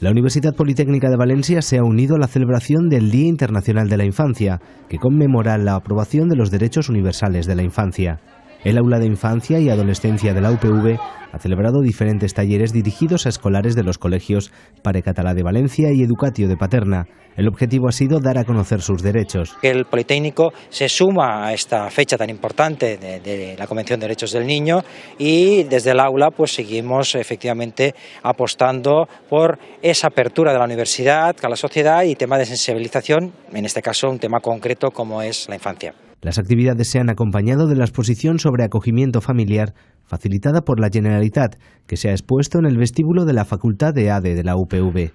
La Universidad Politécnica de Valencia se ha unido a la celebración del Día Internacional de la Infancia, que conmemora la aprobación de los derechos universales de la infancia. El aula de infancia y adolescencia de la UPV ha celebrado diferentes talleres dirigidos a escolares de los colegios Pare de Valencia y Educatio de Paterna. El objetivo ha sido dar a conocer sus derechos. El Politécnico se suma a esta fecha tan importante de, la Convención de Derechos del Niño y desde el aula pues seguimos efectivamente apostando por esa apertura de la universidad a la sociedad y tema de sensibilización, en este caso un tema concreto como es la infancia. Las actividades se han acompañado de la exposición sobre acogimiento familiar facilitada por la Generalitat, que se ha expuesto en el vestíbulo de la Facultad de ADE de la UPV.